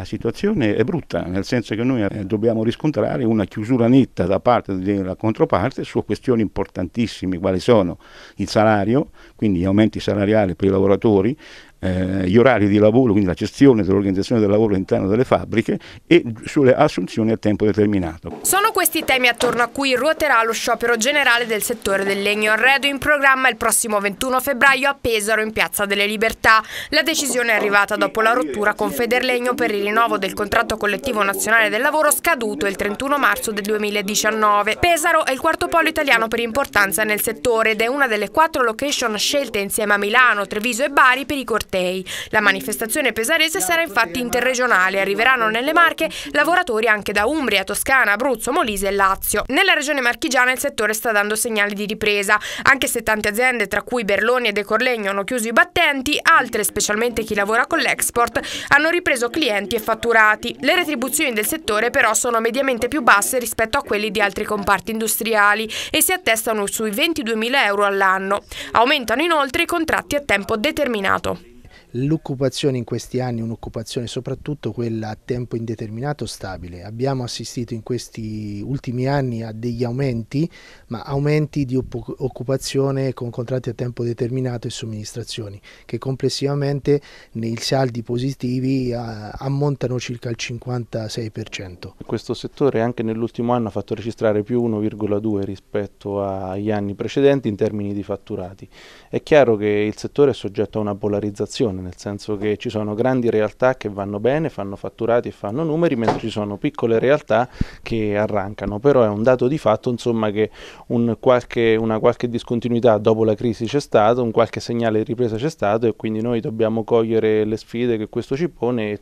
La situazione è brutta, nel senso che noi eh, dobbiamo riscontrare una chiusura netta da parte della controparte su questioni importantissime, quali sono il salario, quindi gli aumenti salariali per i lavoratori, eh, gli orari di lavoro, quindi la gestione dell'organizzazione del lavoro all'interno delle fabbriche e sulle assunzioni a tempo determinato. Sono questi temi attorno a cui ruoterà lo sciopero generale del settore del legno arredo in programma il prossimo 21 febbraio a Pesaro in Piazza delle Libertà. La decisione è arrivata dopo la rottura con Federlegno per il rinnovo del contratto collettivo nazionale del lavoro scaduto il 31 marzo del 2019. Pesaro è il quarto polo italiano per importanza nel settore ed è una delle quattro location scelte insieme a Milano, Treviso e Bari per i corti cortei. La manifestazione pesarese sarà infatti interregionale, arriveranno nelle Marche lavoratori anche da Umbria, Toscana, Abruzzo, Molise e Lazio. Nella regione marchigiana il settore sta dando segnali di ripresa, anche se tante aziende, tra cui Berloni e De Corlegno, hanno chiuso i battenti, altre, specialmente chi lavora con l'export, hanno ripreso clienti e fatturati. Le retribuzioni del settore però sono mediamente più basse rispetto a quelli di altri comparti industriali e si attestano sui 22.000 euro all'anno. Aumentano inoltre i contratti a tempo determinato. L'occupazione in questi anni è un'occupazione soprattutto quella a tempo indeterminato stabile. Abbiamo assistito in questi ultimi anni a degli aumenti, ma aumenti di occupazione con contratti a tempo determinato e somministrazioni, che complessivamente nei saldi positivi eh, ammontano circa il 56%. Questo settore anche nell'ultimo anno ha fatto registrare più 1,2 rispetto agli anni precedenti in termini di fatturati. È chiaro che il settore è soggetto a una polarizzazione nel senso che ci sono grandi realtà che vanno bene, fanno fatturati e fanno numeri, mentre ci sono piccole realtà che arrancano, però è un dato di fatto insomma, che un qualche, una qualche discontinuità dopo la crisi c'è stata, un qualche segnale di ripresa c'è stato e quindi noi dobbiamo cogliere le sfide che questo ci pone e